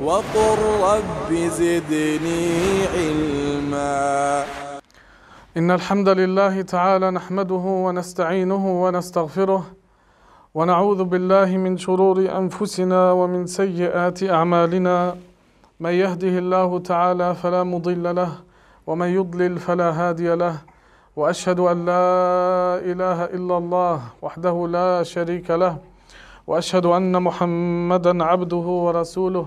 وقل رب زدني علما إن الحمد لله تعالى نحمده ونستعينه ونستغفره ونعوذ بالله من شرور أنفسنا ومن سيئات أعمالنا من يهده الله تعالى فلا مضل له ومن يضلل فلا هادي له وأشهد أن لا إله إلا الله وحده لا شريك له وأشهد أن محمدا عبده ورسوله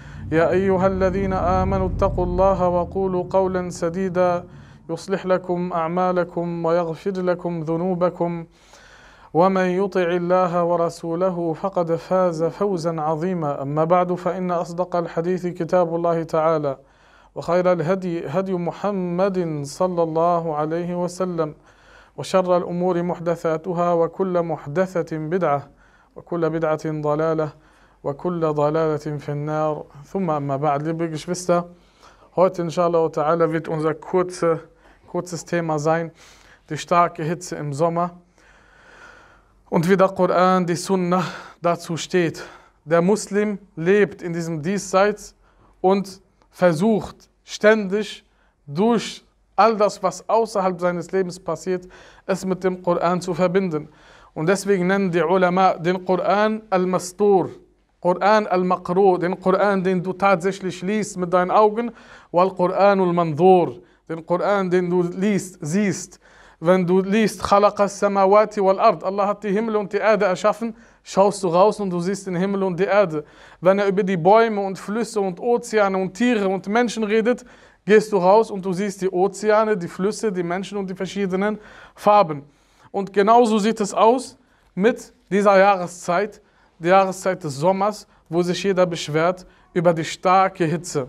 يا أيها الذين آمنوا اتقوا الله وقولوا قولا سديدا يصلح لكم أعمالكم ويغفر لكم ذنوبكم ومن يطع الله ورسوله فقد فاز فوزا عظيما أما بعد فإن أصدق الحديث كتاب الله تعالى وخير الهدي هدي محمد صلى الله عليه وسلم وشر الأمور محدثاتها وكل محدثة بدعة وكل بدعة ضلالة وكل Dalalatin في النار ثم أما بعد liebe Geschwister heute inshallah ta'ala wird unser kurze, kurzes Thema sein die starke Hitze im Sommer und wie der Koran die Sunnah dazu steht der Muslim lebt in diesem Diesseits und versucht ständig durch all das, was außerhalb seines Lebens passiert, es mit dem Koran zu verbinden. Und deswegen nennen die Ulama den Koran Al-Mastur, Quran al-Maqru, den Koran, den du tatsächlich liest mit deinen Augen, wal Quran al-Mandur, den Koran, den du liest, siehst. Wenn du liest, Khalaqa samawati wal ard, Allah hat die Himmel und die Erde erschaffen, schaust du raus und du siehst den Himmel und die Erde. Wenn er über die Bäume und Flüsse und Ozeane und Tiere und Menschen redet, gehst du raus und du siehst die Ozeane, die Flüsse, die Menschen und die verschiedenen Farben. Und genauso sieht es aus mit dieser Jahreszeit die Jahreszeit des Sommers, wo sich jeder beschwert über die starke Hitze.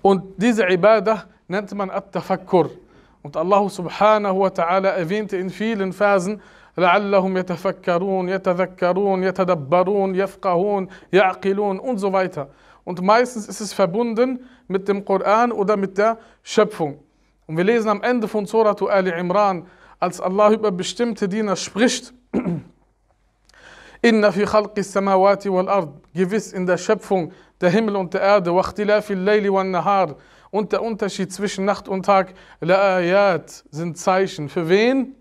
Und diese Ibadah nennt man At-Tafakkur. Und Allah subhanahu wa ta'ala erwähnte in vielen Versen, لَعَلَّهُمْ يَتَفَكَّرُونَ يَتَذَكَّرُونَ يتدبرون يَفْقَهُونَ يعقلون und so weiter. Und meistens ist es verbunden mit dem Koran oder mit der Schöpfung. Und wir lesen am Ende von Surah Ali imran als Allah über bestimmte Diener spricht, Inna fi khalqi samawati wal ard, gewiss in der Schöpfung der Himmel und der Erde, wa ikhtilafi al-layli wal nahar, und der Unterschied zwischen Nacht und Tag, la'ayat, sind Zeichen. Für wen?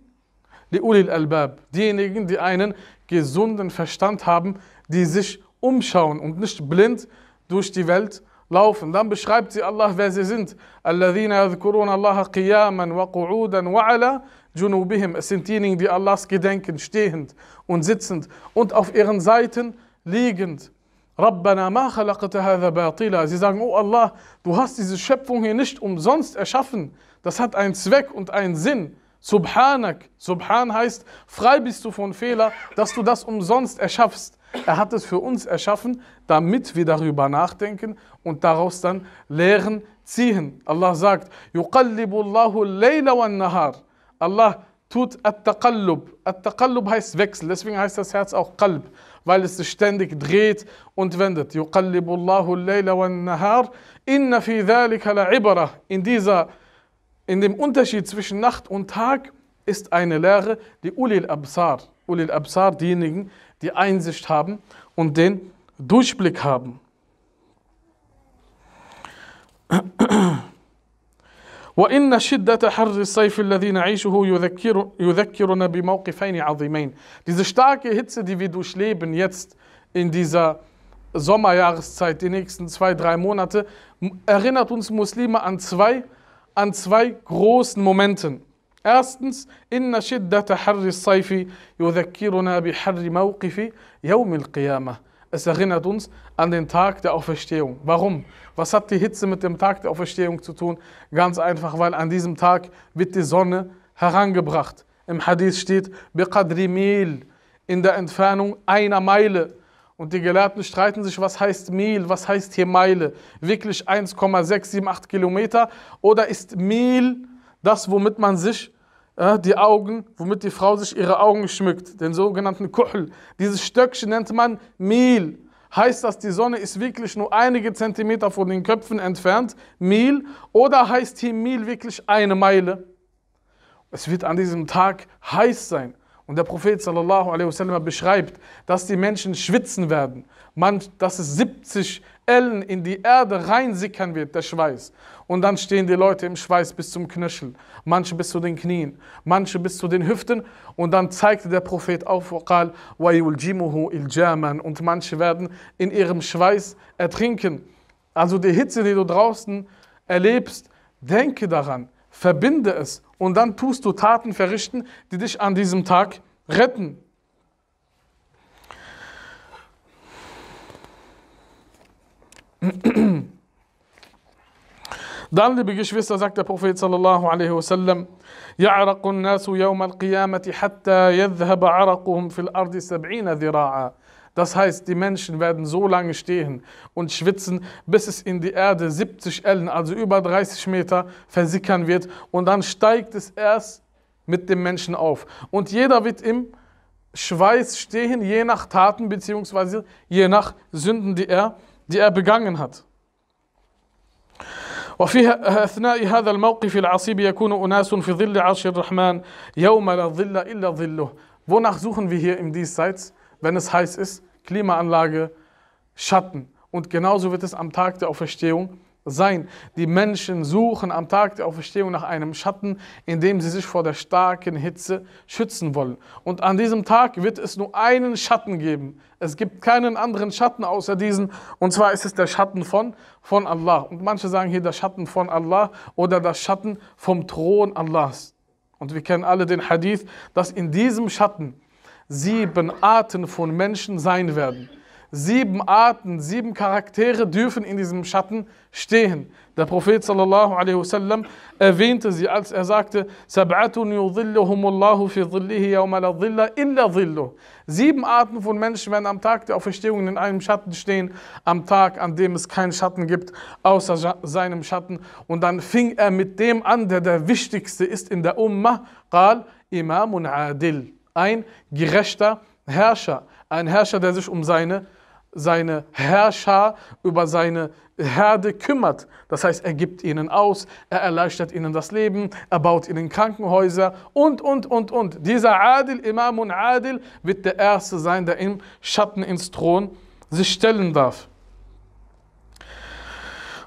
Li Li'ulil albab, diejenigen, die einen gesunden Verstand haben, die sich umschauen und nicht blind durch die Welt laufen. Dann beschreibt sie Allah, wer sie sind. Alladhina yadhkuruna Allah qiyaman wa qu'udan wa ala Junubihim, es sind diejenigen, die Allahs gedenken, stehend und sitzend und auf ihren Seiten liegend. Rabbana ma batila. Sie sagen, oh Allah, du hast diese Schöpfung hier nicht umsonst erschaffen. Das hat einen Zweck und einen Sinn. Subhanak. Subhan heißt, frei bist du von Fehler, dass du das umsonst erschaffst. Er hat es für uns erschaffen, damit wir darüber nachdenken und daraus dann Lehren ziehen. Allah sagt, yuqallibullahu Allahu layla wa nahar. Allah tut At-Taqallub. At-Taqallub heißt Wechsel, deswegen heißt das Herz auch Qalb, weil es sich ständig dreht und wendet. Yuqallibullahu al-Layla wal-Nahar, inna fi dhalika In dieser, in dem Unterschied zwischen Nacht und Tag ist eine Lehre, die Ulil Absar, Ulil Absar, diejenigen, die Einsicht haben und den Durchblick haben. وإن شدة حر الصيف الذي نعيشه يذكر يذكرنا بموقفين عظيمين. Diese starke Hitze, die wir durchleben jetzt in dieser Sommerjahreszeit, die nächsten zwei, drei Monate, erinnert uns Muslime an zwei, an zwei großen Momenten. Erstens, Inna shiddata harri saifi yudhakkiruna bi harri mawqifi yawm al-qiyamah. Es erinnert uns an den Tag der Auferstehung. Warum? Was hat die Hitze mit dem Tag der Auferstehung zu tun? Ganz einfach, weil an diesem Tag wird die Sonne herangebracht. Im Hadith steht, in der Entfernung einer Meile. Und die Gelehrten streiten sich, was heißt Mil, was heißt hier Meile? Wirklich 1,678 Kilometer? Oder ist Mil das, womit man sich ja, äh, die Augen, womit die Frau sich ihre Augen schmückt, den sogenannten Kuhl. Dieses Stöckchen nennt man Mehl. Heißt das, die Sonne ist wirklich nur einige Zentimeter von den Köpfen entfernt, Mehl? Oder heißt hier Mehl wirklich eine Meile? Es wird an diesem Tag heiß sein. Und der Prophet sallallahu alaihi wasallam beschreibt, dass die Menschen schwitzen werden. Man, dass es 70 Ellen in die Erde reinsickern wird, der Schweiß. Und dann stehen die Leute im Schweiß bis zum Knöchel, manche bis zu den Knien, manche bis zu den Hüften. Und dann zeigte der Prophet auf, und manche werden in ihrem Schweiß ertrinken. Also die Hitze, die du draußen erlebst, denke daran, verbinde es und dann tust du Taten verrichten, die dich an diesem Tag retten. Dann, liebe Geschwister, sagt der Prophet sallallahu alaihi wasallam, يعرق الناس يوم القيامة حتى يذهب عرقهم في الأرض سبعين ذراعا. Das heißt, die Menschen werden so lange stehen und schwitzen, bis es in die Erde 70 Ellen, also über 30 Meter, versickern wird. Und dann steigt es erst mit dem Menschen auf. Und jeder wird im Schweiß stehen, je nach Taten bzw. je nach Sünden, die er die er begangen hat. وفي أثناء هذا الموقف العصيب يكون أناس في ظل عرش الرحمن يوم لا ظل إلا ظله Wonach suchen wir hier im Diesseits, wenn es heiß ist? Klimaanlage, Schatten. Und genauso wird es am Tag der Auferstehung sein. Die Menschen suchen am Tag der Auferstehung nach einem Schatten, in dem sie sich vor der starken Hitze schützen wollen. Und an diesem Tag wird es nur einen Schatten geben. Es gibt keinen anderen Schatten außer diesen. Und zwar ist es der Schatten von, von Allah. Und manche sagen hier der Schatten von Allah oder der Schatten vom Thron Allahs. Und wir kennen alle den Hadith, dass in diesem Schatten sieben Arten von Menschen sein werden. Sieben Arten, sieben Charaktere dürfen in diesem Schatten stehen. Der Prophet sallallahu alaihi wasallam erwähnte sie, als er sagte, Sieben Arten von Menschen werden am Tag der Auferstehung in einem Schatten stehen, am Tag, an dem es keinen Schatten gibt, außer seinem Schatten. Und dann fing er mit dem an, der der wichtigste ist in der Ummah, قال Imamun Adil, ein gerechter Herrscher, ein Herrscher, der sich um seine seine Herrscher, über seine Herde kümmert. Das heißt, er gibt ihnen aus, er erleichtert ihnen das Leben, er baut ihnen Krankenhäuser und, und, und, und. Dieser Adil, Imam und Adil, wird der Erste sein, der im Schatten ins Thron sich stellen darf.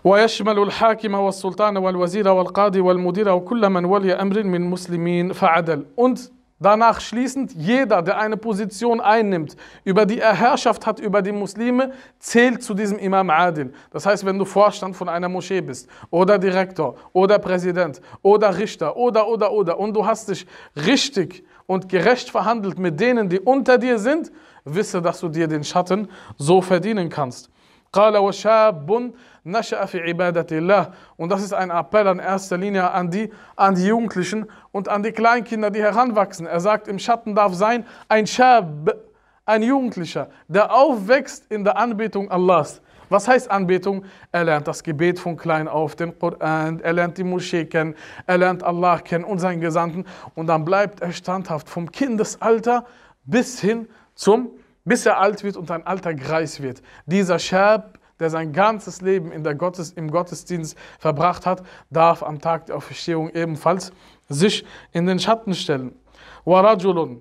ويشمل الحاكم والسلطان والوزير والقاضي والمدير وكل من ولي أمر من مسلمين فعدل und Danach schließend jeder, der eine Position einnimmt, über die er Herrschaft hat über die Muslime, zählt zu diesem Imam Adil. Das heißt, wenn du Vorstand von einer Moschee bist oder Direktor oder Präsident oder Richter oder oder oder und du hast dich richtig und gerecht verhandelt mit denen, die unter dir sind, wisse, dass du dir den Schatten so verdienen kannst. قال وشاب und das ist ein Appell in erster Linie an die, an die Jugendlichen und an die Kleinkinder, die heranwachsen. Er sagt, im Schatten darf sein ein Schab, ein Jugendlicher, der aufwächst in der Anbetung Allahs. Was heißt Anbetung? Er lernt das Gebet von klein auf, den Koran, er lernt die Moschee kennen, er lernt Allah kennen und seinen Gesandten und dann bleibt er standhaft vom Kindesalter bis hin zum, bis er alt wird und ein alter Greis wird. Dieser Schab der sein ganzes Leben in der Gottes, im Gottesdienst verbracht hat, darf am Tag der Auferstehung ebenfalls sich in den Schatten stellen. Die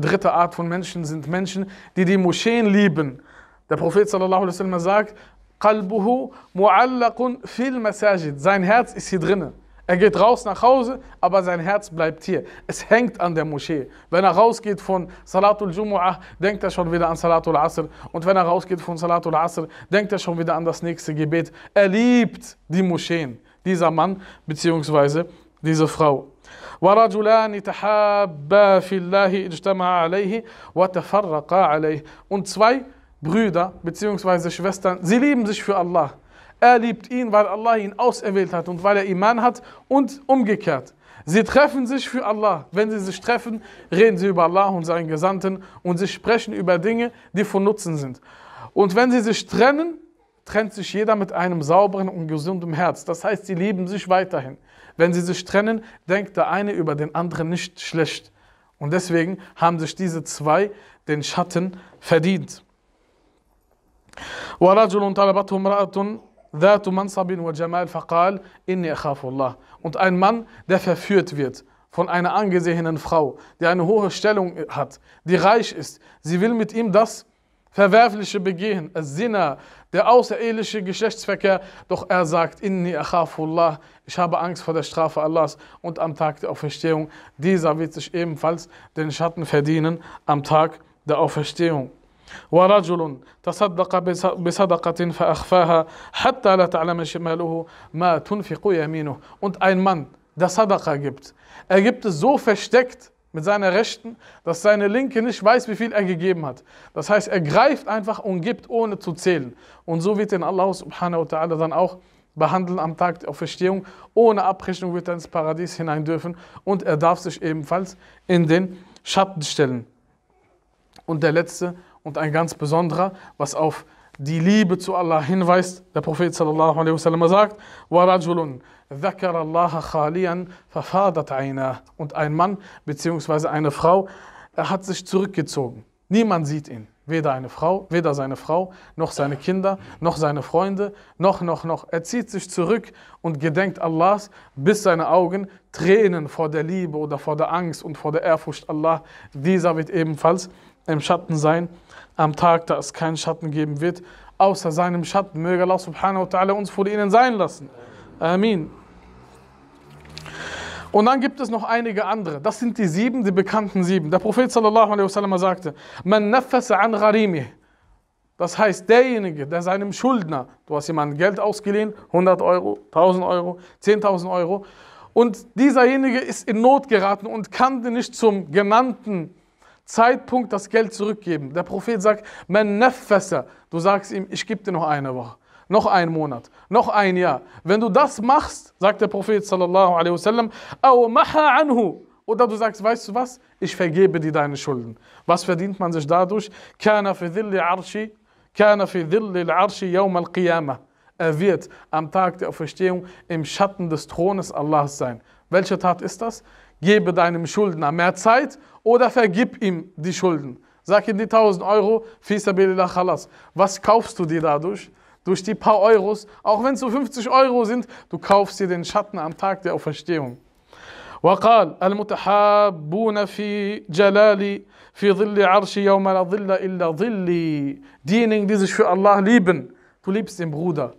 dritte Art von Menschen sind Menschen, die die Moscheen lieben. Der Prophet sallallahu alaihi wasallam sagt, Sein Herz ist hier drinnen. Er geht raus nach Hause, aber sein Herz bleibt hier. Es hängt an der Moschee. Wenn er rausgeht von Salatul Jumu'ah, denkt er schon wieder an Salatul Asr. Und wenn er rausgeht von Salatul Asr, denkt er schon wieder an das nächste Gebet. Er liebt die Moscheen, dieser Mann bzw. diese Frau. Und zwei Brüder bzw. Schwestern, sie lieben sich für Allah. Er liebt ihn, weil Allah ihn auserwählt hat und weil er Iman hat und umgekehrt. Sie treffen sich für Allah. Wenn sie sich treffen, reden sie über Allah und seinen Gesandten und sie sprechen über Dinge, die von Nutzen sind. Und wenn sie sich trennen, trennt sich jeder mit einem sauberen und gesunden Herz. Das heißt, sie lieben sich weiterhin. Wenn sie sich trennen, denkt der eine über den anderen nicht schlecht. Und deswegen haben sich diese zwei den Schatten verdient. وَرَجُلٌ طَلَبَتْهُ امْرَأَةٌ ذات منصب وجمال فقال إني أخاف الله und ein Mann der verführt wird von einer angesehenen Frau die eine hohe Stellung hat die reich ist sie will mit ihm das verwerfliche Begehen Sinna der außereheliche Geschlechtsverkehr doch er sagt Inni Achafullah ich habe Angst vor der Strafe Allahs und am Tag der Auferstehung dieser wird sich ebenfalls den Schatten verdienen am Tag der Auferstehung ورجل تصدق بصدقة فأخفاها حتى لا تعلم شماله ما تنفق يمينه und ein Mann der Sadaqa gibt er gibt es so versteckt mit seiner Rechten, dass seine Linke nicht weiß, wie viel er gegeben hat. Das heißt, er greift einfach und gibt, ohne zu zählen. Und so wird ihn Allah subhanahu wa ta'ala dann auch behandeln am Tag der Auferstehung. Ohne Abrechnung wird er ins Paradies hinein dürfen und er darf sich ebenfalls in den Schatten stellen. Und der letzte und ein ganz besonderer, was auf die Liebe zu Allah hinweist. Der Prophet sallallahu alaihi wasallam sagt: "Warajulun ذكر الله خاليا ففاضت عيناه." Und ein Mann bzw. eine Frau, er hat sich zurückgezogen. Niemand sieht ihn, weder eine Frau, weder seine Frau, noch seine Kinder, noch seine Freunde, noch noch noch. Er zieht sich zurück und gedenkt Allahs, bis seine Augen Tränen vor der Liebe oder vor der Angst und vor der Ehrfurcht Allah. Dieser wird ebenfalls im Schatten sein am Tag, da es keinen Schatten geben wird, außer seinem Schatten. Möge Allah subhanahu wa ta'ala uns vor ihnen sein lassen. Amin. Und dann gibt es noch einige andere. Das sind die sieben, die bekannten sieben. Der Prophet sallallahu alaihi wasallam sagte, man nafasa an gharimi. Das heißt, derjenige, der seinem Schuldner, du hast jemandem Geld ausgeliehen, 100 Euro, 1000 Euro, 10.000 Euro, und dieserjenige ist in Not geraten und kann nicht zum genannten Zeitpunkt das Geld zurückgeben. Der Prophet sagt, man neffesse. Du sagst ihm, ich gebe dir noch eine Woche, noch einen Monat, noch ein Jahr. Wenn du das machst, sagt der Prophet sallallahu alaihi wasallam, au maha anhu. Oder du sagst, weißt du was? Ich vergebe dir deine Schulden. Was verdient man sich dadurch? Kana fi dhilli arshi, kana fi dhilli arshi yawm al-qiyamah. Er wird am Tag der Auferstehung im Schatten des Thrones Allahs sein. Welche Tat ist das? gebe deinem Schuldner mehr Zeit oder vergib ihm die Schulden. Sag ihm die 1000 Euro, Fisabilillah Khalas. Was kaufst du dir dadurch? Durch die paar Euros, auch wenn es so 50 Euro sind, du kaufst dir den Schatten am Tag der Auferstehung. وقال المتحابون في جلالي في ظل عرشي يوم لا ظل إلا ظلي diejenigen die sich für Allah lieben du liebst den Bruder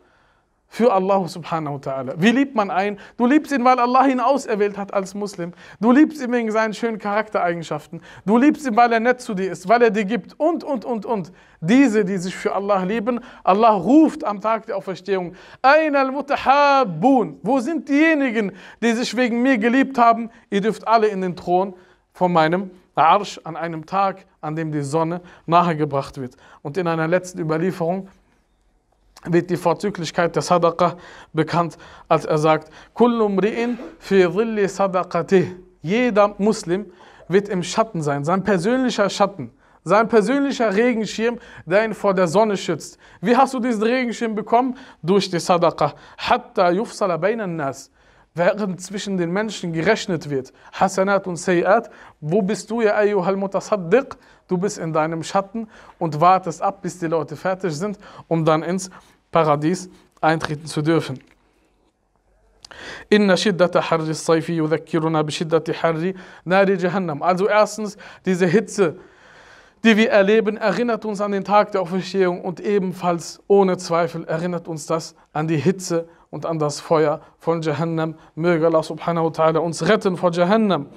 für Allah subhanahu wa ta'ala. Wie liebt man einen? Du liebst ihn, weil Allah ihn auserwählt hat als Muslim. Du liebst ihn wegen seinen schönen Charaktereigenschaften. Du liebst ihn, weil er nett zu dir ist, weil er dir gibt und, und, und, und. Diese, die sich für Allah lieben, Allah ruft am Tag der Auferstehung, Ein al-Mutahabun, wo sind diejenigen, die sich wegen mir geliebt haben? Ihr dürft alle in den Thron von meinem Arsch an einem Tag, an dem die Sonne nahegebracht wird. Und in einer letzten Überlieferung wird die Vorzüglichkeit der Sadaqa bekannt, als er sagt, Jeder Muslim wird im Schatten sein, sein persönlicher Schatten, sein persönlicher Regenschirm, der ihn vor der Sonne schützt. Wie hast du diesen Regenschirm bekommen? Durch die Sadaqa. Hatta yufsala nas während zwischen den Menschen gerechnet wird, Hasanat und Sayyat, wo bist du, ja ayyuhal mutasaddiq? Du bist in deinem Schatten und wartest ab, bis die Leute fertig sind, um dann ins Paradies eintreten zu dürfen. Inna shiddata harri sayfi yudhakkiruna bi shiddati harri nari jahannam. Also erstens, diese Hitze, die wir erleben, erinnert uns an den Tag der Auferstehung und ebenfalls ohne Zweifel erinnert uns das an die Hitze und an das Feuer von Jahannam. Möge Allah subhanahu wa ta'ala uns retten vor Jahannam.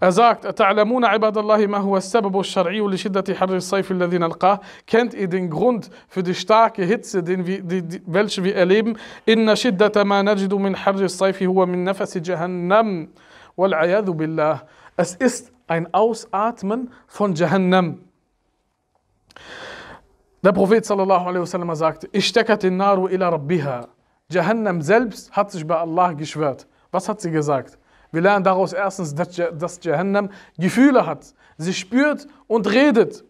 Er sagt, تعلمون عباد الله ما هو السبب الشرعي لشدة حر الصيف الذي نلقاه Kennt ihr den Grund für die starke Hitze, den wir, die, die, welche wir erleben? إن شدة ما نجد من حر الصيف هو من نفس جهنم والعياذ بالله Es ist ein Ausatmen von Jahannam. Der Prophet sallallahu alaihi wasallam sagte, ich stecke den Naru ila rabbiha. Jahannam selbst hat sich bei Allah geschwört. Was hat sie gesagt? Wir lernen daraus erstens, dass Jahannam Gefühle hat. Sie spürt und redet.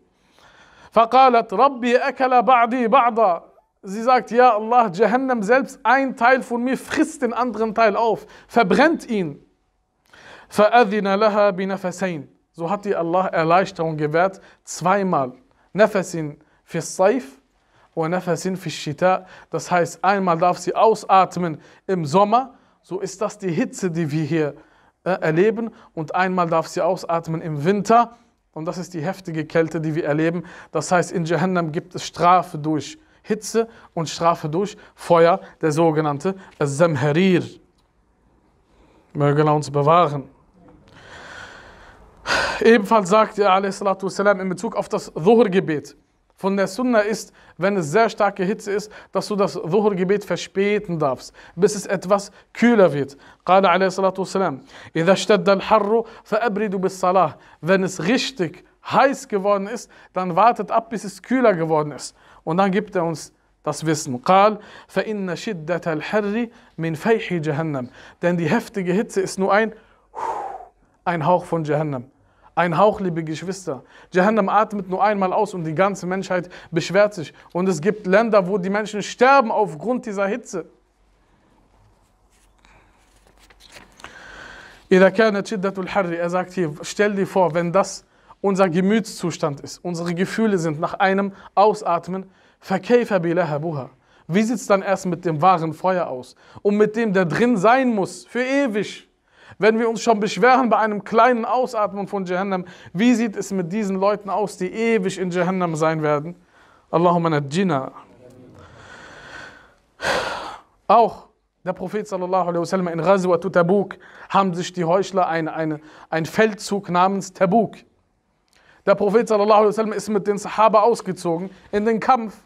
فقالت ربي أكل بعدي بعضا Sie sagt, ja Allah, Jahannam selbst, ein Teil von mir frisst den anderen Teil auf, verbrennt ihn. فأذن لها بنفسين So hat ihr Allah Erleichterung gewährt, zweimal. Nafasin für Saif das heißt, einmal darf sie ausatmen im Sommer, so ist das die Hitze, die wir hier äh, erleben, und einmal darf sie ausatmen im Winter, und das ist die heftige Kälte, die wir erleben. Das heißt, in Jahannam gibt es Strafe durch Hitze und Strafe durch Feuer, der sogenannte Zamharir. Möge er uns bewahren. Ebenfalls sagt er in Bezug auf das Dhuhr-Gebet, von der Sunna ist, wenn es sehr starke Hitze ist, dass du das Dhuhr-Gebet verspäten darfst, bis es etwas kühler wird. قال عليه الصلاة والسلام إذا اشتد الحر فأبردوا بالصلاة Wenn es richtig heiß geworden ist, dann wartet ab, bis es kühler geworden ist. Und dann gibt er uns das Wissen. قال فإن شدة الحر من فيح جهنم Denn die heftige Hitze ist nur ein, ein Hauch von Jahannam. Ein Hauch, liebe Geschwister. Jahannam atmet nur einmal aus und die ganze Menschheit beschwert sich. Und es gibt Länder, wo die Menschen sterben aufgrund dieser Hitze. Er sagt hier, stell dir vor, wenn das unser Gemütszustand ist, unsere Gefühle sind nach einem Ausatmen, wie sieht es dann erst mit dem wahren Feuer aus und mit dem, der drin sein muss, für ewig? Wenn wir uns schon beschweren bei einem kleinen Ausatmen von Jahannam, wie sieht es mit diesen Leuten aus, die ewig in Jahannam sein werden? Allahumma najjina. Auch der Prophet sallallahu alaihi wasallam in Ghazwat Tabuk haben sich die Heuchler einen eine, ein Feldzug namens Tabuk. Der Prophet sallallahu alaihi wasallam ist mit den Sahaba ausgezogen in den Kampf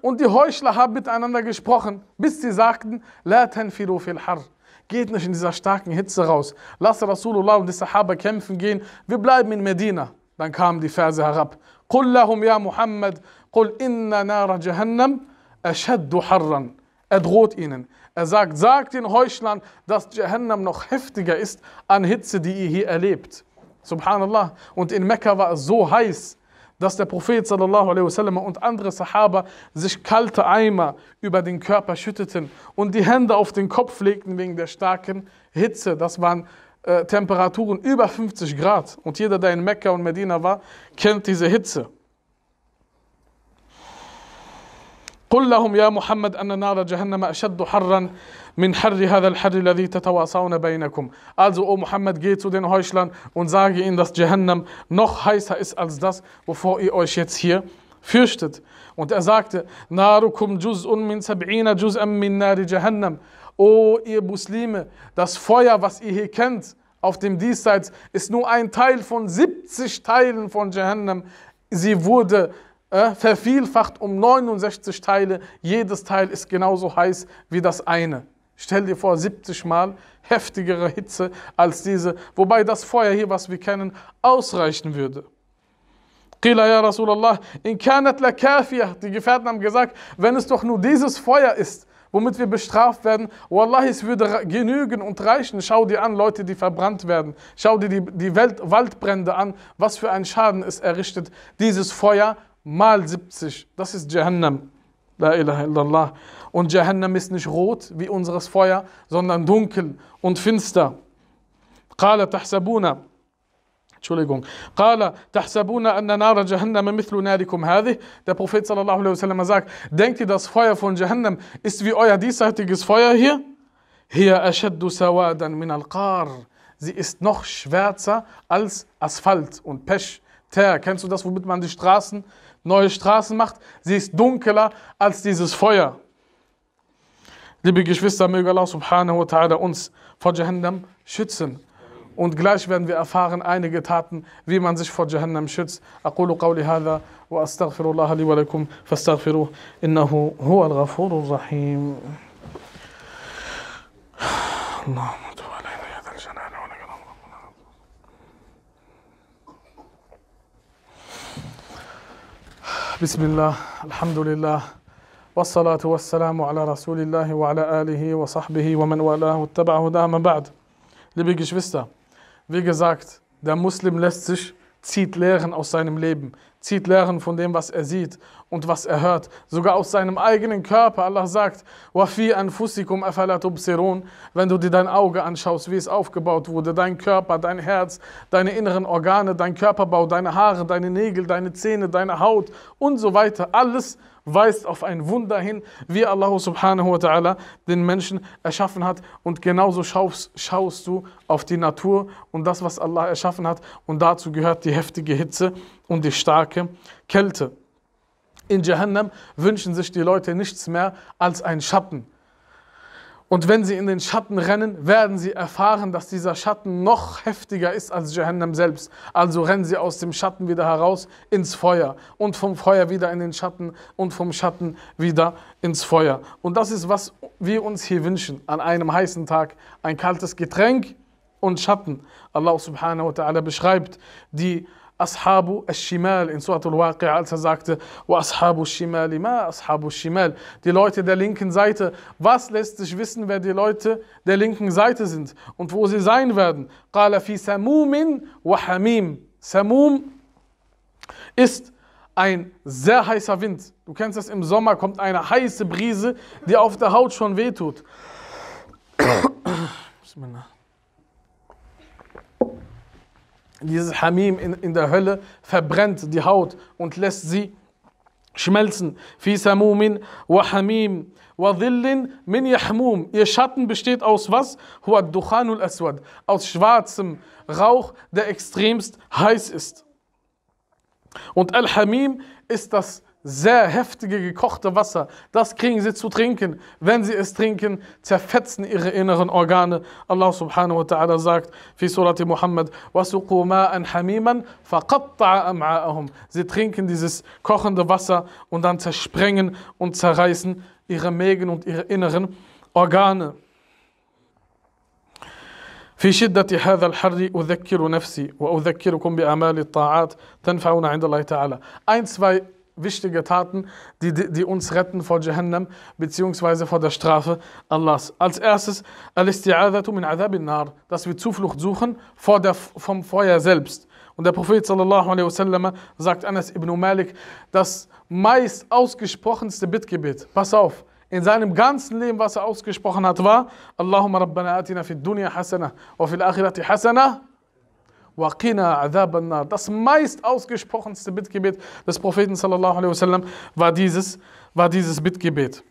und die Heuchler haben miteinander gesprochen, bis sie sagten: La tanfiru fil har. Geht nicht in dieser starken Hitze raus. Lass Rasulullah und die Sahaba kämpfen gehen. Wir bleiben in Medina. Dann kamen die Verse herab. قل لهم يا محمد قل إن نار جهنم أشد حرا Er droht ihnen. Er sagt, sagt den Heuchlern, dass Jahannam noch heftiger ist an Hitze, die ihr hier erlebt. Subhanallah. Und in Mekka war es so heiß, dass der Prophet wasallam und andere Sahaba sich kalte Eimer über den Körper schütteten und die Hände auf den Kopf legten wegen der starken Hitze. Das waren äh, Temperaturen über 50 Grad. Und jeder, der in Mekka und Medina war, kennt diese Hitze. قل لهم يا محمد أن نار جهنم أشد حرا min harri hadal harri ladhi tatawasauna bainakum. Also, o Mohammed, geh zu den Heuchlern und sage ihnen, dass Jahannam noch heißer ist als das, wovor ihr euch jetzt hier fürchtet. Und er sagte, Narukum juz'un min sab'ina juz'an min nari Jahannam. O ihr Muslime, das Feuer, was ihr hier kennt, auf dem Diesseits, ist nur ein Teil von 70 Teilen von Jahannam. Sie wurde äh, vervielfacht um 69 Teile. Jedes Teil ist genauso heiß wie das eine. Stell dir vor, 70 Mal heftigere Hitze als diese, wobei das Feuer hier, was wir kennen, ausreichen würde. قيل يا رسول in إن la kafia, die Gefährten haben gesagt wenn es doch nur dieses Feuer ist womit wir bestraft werden wallahi es würde genügen und reichen schau dir an Leute die verbrannt werden schau dir die, die Welt, Waldbrände an was für ein Schaden es errichtet dieses Feuer mal 70, das ist Jahannam. La ilaha illallah. Und Jahannam ist nicht rot wie unseres Feuer, sondern dunkel und finster. قال tahsabuna. Entschuldigung. قال tahsabuna anna nara Jahannam مثل ناركم هذه Der Prophet sallallahu alaihi wasallam sagt, denkt ihr, das Feuer von Jahannam ist wie euer diesseitiges Feuer hier? Hier أشد min al-qar. Sie ist noch schwärzer als Asphalt und Pech. Teer. Kennst du das, womit man die Straßen neue Straßen macht, sie ist dunkler als dieses Feuer. Liebe Geschwister, möge Allah subhanahu wa ta'ala uns vor Jahannam schützen. Und gleich werden wir erfahren einige Taten, wie man sich vor Jahannam schützt. أقول قولي هذا وأستغفر الله لي ولكم innahu إنه al الغفور الرحيم. Allahumma بسم الله الحمد لله والصلاة والسلام على رسول الله وعلى آله وصحبه ومن والاه واتبعه هداه بعد Liebe Geschwister, wie gesagt, der Muslim lässt sich, zieht Lehren aus seinem Leben. zieht Lehren von dem, was er sieht und was er hört, sogar aus seinem eigenen Körper. Allah sagt, Wenn du dir dein Auge anschaust, wie es aufgebaut wurde, dein Körper, dein Herz, deine inneren Organe, dein Körperbau, deine Haare, deine Nägel, deine Zähne, deine Haut und so weiter, alles weist auf ein Wunder hin, wie Allah subhanahu wa ta'ala den Menschen erschaffen hat. Und genauso schaust, schaust, du auf die Natur und das, was Allah erschaffen hat. Und dazu gehört die heftige Hitze und die starke Kälte. In Jahannam wünschen sich die Leute nichts mehr als einen Schatten. Und wenn sie in den Schatten rennen, werden sie erfahren, dass dieser Schatten noch heftiger ist als Jahannam selbst. Also rennen sie aus dem Schatten wieder heraus ins Feuer und vom Feuer wieder in den Schatten und vom Schatten wieder ins Feuer. Und das ist, was wir uns hier wünschen. An einem heißen Tag ein kaltes Getränk und Schatten. Allah subhanahu wa ta'ala beschreibt die Ashabu al-Shimal in Surat al-Waqi'a, als er sagte, Wa Ashabu al-Shimali, ma Ashabu al-Shimal, die Leute der linken Seite. Was lässt sich wissen, wer die Leute der linken Seite sind und wo sie sein werden? Qala fi Samumin wa Hamim. Samum ist ein sehr heißer Wind. Du kennst das, im Sommer kommt eine heiße Brise, die auf der Haut schon wehtut. Bismillah dieses Hamim in, in der Hölle verbrennt die Haut und lässt sie schmelzen. Fi samumin wa hamim wa dhillin min yahmum. Ihr Schatten besteht aus was? Huwa dukhanul aswad. Aus schwarzem Rauch, der extremst heiß ist. Und Al-Hamim ist das sehr heftige gekochte Wasser, das kriegen sie zu trinken. Wenn sie es trinken, zerfetzen ihre inneren Organe. Allah subhanahu wa ta'ala sagt, في سورة محمد, وَسُقُوا مَاءً حَمِيمًا فَقَطَّعَ أَمْعَاءَهُمْ Sie trinken dieses kochende Wasser und dann zersprengen und zerreißen ihre Mägen und ihre inneren Organe. في شدة هذا الحر أذكر نفسي وأذكركم بأعمال الطاعات تنفعنا عند الله تعالى. Ein, zwei wichtige Taten, die, die, die uns retten vor Jahannam bzw. vor der Strafe Allahs. Als erstes, al-isti'adatu min nar dass wir Zuflucht suchen vor der, vom Feuer selbst. Und der Prophet sallallahu alaihi wasallam sagt Anas ibn Malik, das meist ausgesprochenste Bittgebet, pass auf, in seinem ganzen Leben, was er ausgesprochen hat, war Allahumma rabbana atina fid dunya hasana wa fil akhirati hasana das meist ausgesprochenste Bittgebet des Propheten sallallahu alaihi wasallam war dieses, war dieses Bittgebet.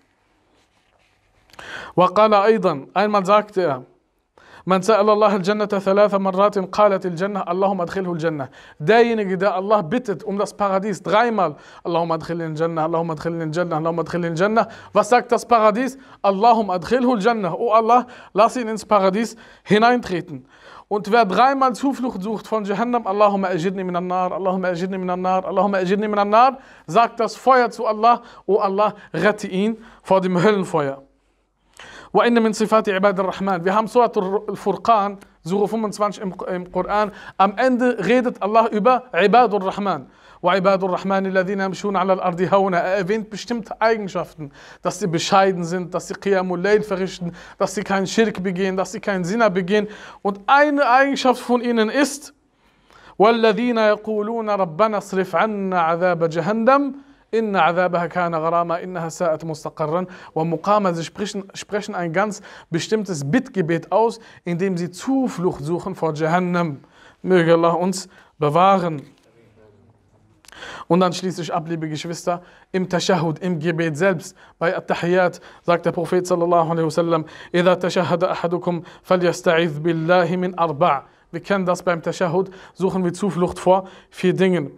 وقال أيضا einmal sagte er من سأل الله الجنة ثلاث مرات قالت الجنة اللهم ادخله الجنة derjenige der Allah bittet um das Paradies dreimal اللهم ادخله الجنة اللهم ادخله الجنة اللهم ادخله الجنة was sagt das Paradies اللهم ادخله الجنة oh Allah lass ihn ins Paradies hineintreten und wer dreimal Zuflucht sucht von Jahannam, Allahumma ajidni minan nar, Allahumma ajidni minan nar, Allahumma ajidni minan nar, sagt das Feuer zu Allah, O Allah, rette ihn vor dem Höllenfeuer. وإن من صفات عباد الرحمن wir haben Surat al-Furqan Sura 25 im, Koran am Ende redet Allah über عباد الرحمن وَعِبَادُ الرَّحْمَنِ الَّذِينَ يَمْشُونَ عَلَى الْأَرْضِ هَوْنَ Er erwähnt bestimmte Eigenschaften, dass sie bescheiden sind, dass sie Qiyam Qiyamul Layl verrichten, dass sie keinen Schirk begehen, dass sie keinen Sinner begehen. Und eine Eigenschaft von ihnen ist, وَالَّذِينَ يَقُولُونَ رَبَّنَا اصْرِفْ عَنَّا عَذَابَ جَهَنَّمَ Inna azabaha kana gharama, innaha sa'at mustaqarran wa Sie sprechen, sprechen ein ganz bestimmtes Bittgebet aus, indem sie Zuflucht suchen vor Jahannam. Möge Allah uns bewahren. Und dann schließlich ab, liebe Geschwister, im Tashahud, im Gebet selbst, bei At-Tahiyat, sagt der Prophet sallallahu alaihi wasallam, إِذَا تَشَهَدَ أَحَدُكُمْ فَلْيَسْتَعِذْ بِاللَّهِ مِنْ أَرْبَعٍ Wir kennen das beim Tashahud, suchen wir Zuflucht vor vier Dingen.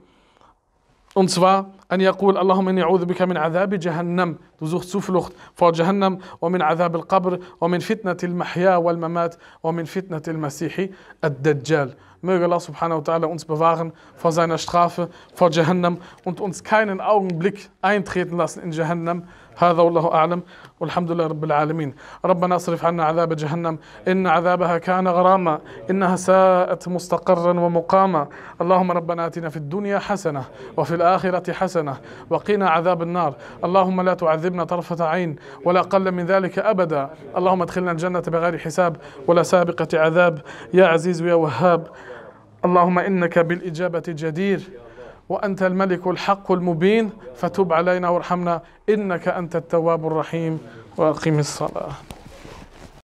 Und zwar, أن يقول اللهم إني أعوذ بك من عذاب جهنم du سفلخت فور جهنم ومن عذاب القبر ومن فتنة المحيا والممات ومن فتنة المسيح الدجال Möge Allah subhanahu wa ta'ala uns bewahren vor seiner Strafe, vor Jahannam und uns keinen Augenblick eintreten lassen in Jahannam, هذا والله أعلم والحمد لله رب العالمين ربنا اصرف عنا عذاب جهنم إن عذابها كان غراما إنها ساءت مستقرا ومقاما اللهم ربنا آتنا في الدنيا حسنة وفي الآخرة حسنة وقنا عذاب النار اللهم لا تعذبنا طرفة عين ولا قل من ذلك أبدا اللهم ادخلنا الجنة بغير حساب ولا سابقة عذاب يا عزيز يا وهاب اللهم إنك بالإجابة جدير وأنت الملك الحق المبين فتب علينا وارحمنا إنك أنت التواب الرحيم وأقم الصلاة